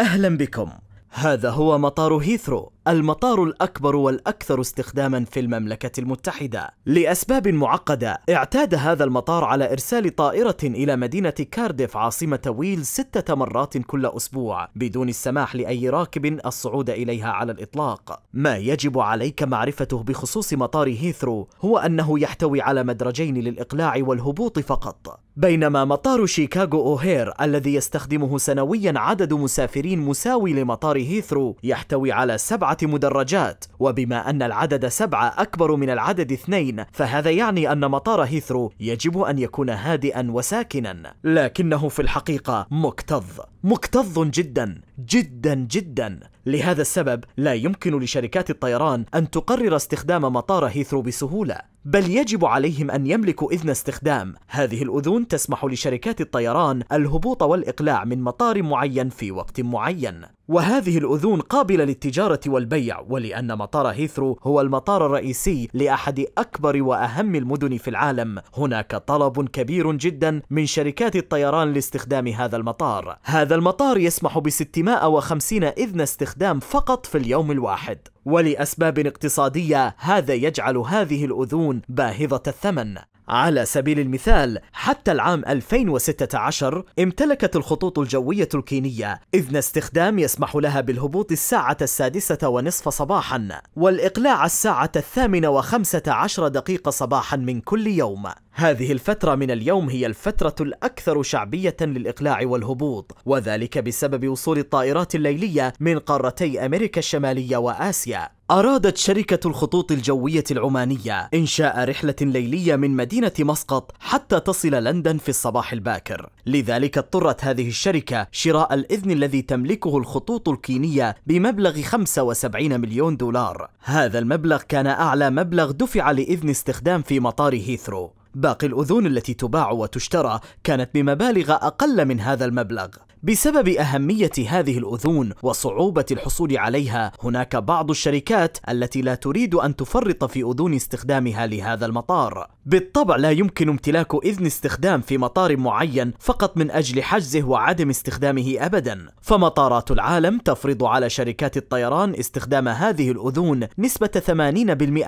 أهلا بكم هذا هو مطار هيثرو المطار الأكبر والأكثر استخداما في المملكة المتحدة لأسباب معقدة اعتاد هذا المطار على إرسال طائرة إلى مدينة كارديف عاصمة ويل ستة مرات كل أسبوع بدون السماح لأي راكب الصعود إليها على الإطلاق ما يجب عليك معرفته بخصوص مطار هيثرو هو أنه يحتوي على مدرجين للإقلاع والهبوط فقط بينما مطار شيكاغو أوهير الذي يستخدمه سنويا عدد مسافرين مساوي لمطار هيثرو يحتوي على سبعة مدرجات وبما أن العدد سبعة أكبر من العدد اثنين فهذا يعني أن مطار هيثرو يجب أن يكون هادئا وساكنا لكنه في الحقيقة مكتظ مكتظ جدا جدا جدا لهذا السبب لا يمكن لشركات الطيران أن تقرر استخدام مطار هيثرو بسهولة بل يجب عليهم أن يملكوا إذن استخدام هذه الأذون تسمح لشركات الطيران الهبوط والإقلاع من مطار معين في وقت معين وهذه الأذون قابلة للتجارة والبيع ولأن مطار هيثرو هو المطار الرئيسي لأحد أكبر وأهم المدن في العالم هناك طلب كبير جدا من شركات الطيران لاستخدام هذا المطار هذا المطار يسمح ب 650 إذن استخدام فقط في اليوم الواحد ولأسباب اقتصادية هذا يجعل هذه الأذون باهظة الثمن على سبيل المثال حتى العام 2016 امتلكت الخطوط الجوية الكينية إذن استخدام يسمح لها بالهبوط الساعة السادسة ونصف صباحا والإقلاع الساعة الثامنة وخمسة عشر دقيقة صباحا من كل يوم هذه الفترة من اليوم هي الفترة الأكثر شعبية للإقلاع والهبوط، وذلك بسبب وصول الطائرات الليلية من قارتي أمريكا الشمالية وآسيا. أرادت شركة الخطوط الجوية العمانية إنشاء رحلة ليلية من مدينة مسقط حتى تصل لندن في الصباح الباكر، لذلك اضطرت هذه الشركة شراء الإذن الذي تملكه الخطوط الكينية بمبلغ 75 مليون دولار. هذا المبلغ كان أعلى مبلغ دفع لإذن استخدام في مطار هيثرو. باقي الأذون التي تباع وتشترى كانت بمبالغ أقل من هذا المبلغ بسبب أهمية هذه الأذون وصعوبة الحصول عليها هناك بعض الشركات التي لا تريد أن تفرط في أذون استخدامها لهذا المطار بالطبع لا يمكن امتلاك إذن استخدام في مطار معين فقط من أجل حجزه وعدم استخدامه أبدا فمطارات العالم تفرض على شركات الطيران استخدام هذه الأذون نسبة 80%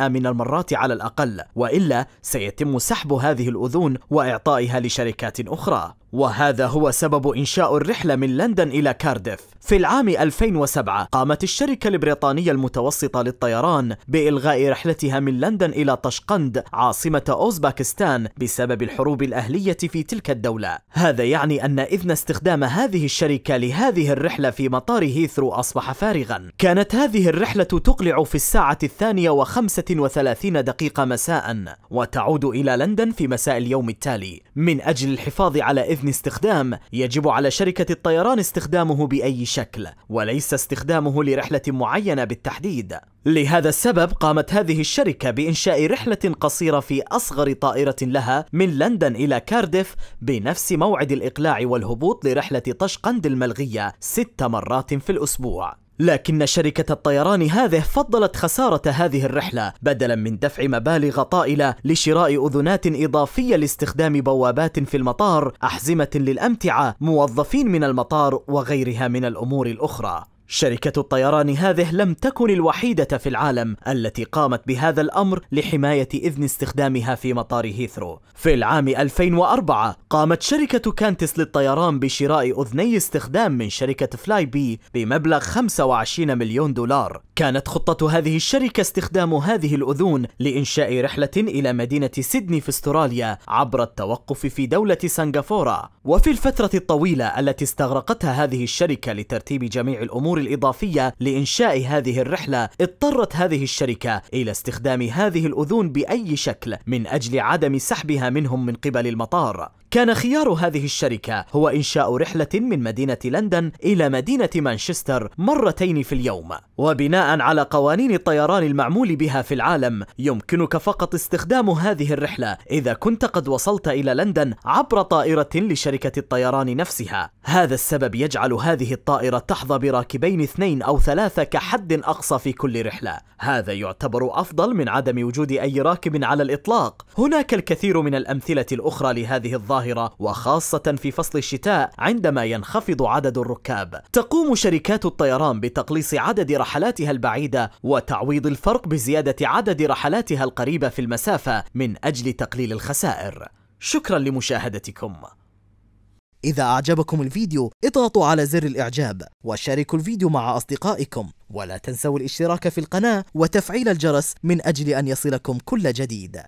من المرات على الأقل وإلا سيتم سحب هذه الأذون وإعطائها لشركات أخرى وهذا هو سبب إنشاء الرحلة رحلة من لندن إلى كارديف في العام 2007 قامت الشركة البريطانية المتوسطة للطيران بإلغاء رحلتها من لندن إلى طشقند عاصمة أوزباكستان بسبب الحروب الأهلية في تلك الدولة هذا يعني أن إذن استخدام هذه الشركة لهذه الرحلة في مطار هيثرو أصبح فارغا كانت هذه الرحلة تقلع في الساعة الثانية وخمسة وثلاثين دقيقة مساء وتعود إلى لندن في مساء اليوم التالي من أجل الحفاظ على إذن استخدام يجب على شركة الطيران استخدامه بأي شكل وليس استخدامه لرحلة معينة بالتحديد لهذا السبب قامت هذه الشركة بإنشاء رحلة قصيرة في أصغر طائرة لها من لندن إلى كارديف بنفس موعد الإقلاع والهبوط لرحلة طشقند الملغية ست مرات في الأسبوع لكن شركة الطيران هذه فضلت خسارة هذه الرحلة بدلا من دفع مبالغ طائلة لشراء أذنات إضافية لاستخدام بوابات في المطار أحزمة للأمتعة موظفين من المطار وغيرها من الأمور الأخرى شركة الطيران هذه لم تكن الوحيدة في العالم التي قامت بهذا الأمر لحماية إذن استخدامها في مطار هيثرو. في العام 2004 قامت شركة كانتس للطيران بشراء أذني استخدام من شركة فلاي بي بمبلغ 25 مليون دولار كانت خطة هذه الشركة استخدام هذه الأذون لإنشاء رحلة إلى مدينة سيدني في استراليا عبر التوقف في دولة سنغافورة وفي الفترة الطويلة التي استغرقتها هذه الشركة لترتيب جميع الأمور الإضافية لإنشاء هذه الرحلة اضطرت هذه الشركة إلى استخدام هذه الأذون بأي شكل من أجل عدم سحبها منهم من قبل المطار كان خيار هذه الشركة هو إنشاء رحلة من مدينة لندن إلى مدينة مانشستر مرتين في اليوم وبناء على قوانين الطيران المعمول بها في العالم يمكنك فقط استخدام هذه الرحلة إذا كنت قد وصلت إلى لندن عبر طائرة لشركة الطيران نفسها هذا السبب يجعل هذه الطائرة تحظى براكبين اثنين أو ثلاثة كحد أقصى في كل رحلة هذا يعتبر أفضل من عدم وجود أي راكب على الإطلاق هناك الكثير من الأمثلة الأخرى لهذه الظاهرة القاهرة وخاصة في فصل الشتاء عندما ينخفض عدد الركاب تقوم شركات الطيران بتقليص عدد رحلاتها البعيدة وتعويض الفرق بزيادة عدد رحلاتها القريبة في المسافة من أجل تقليل الخسائر شكرا لمشاهدتكم إذا أعجبكم الفيديو اضغطوا على زر الإعجاب وشاركوا الفيديو مع أصدقائكم ولا تنسوا الاشتراك في القناة وتفعيل الجرس من أجل أن يصلكم كل جديد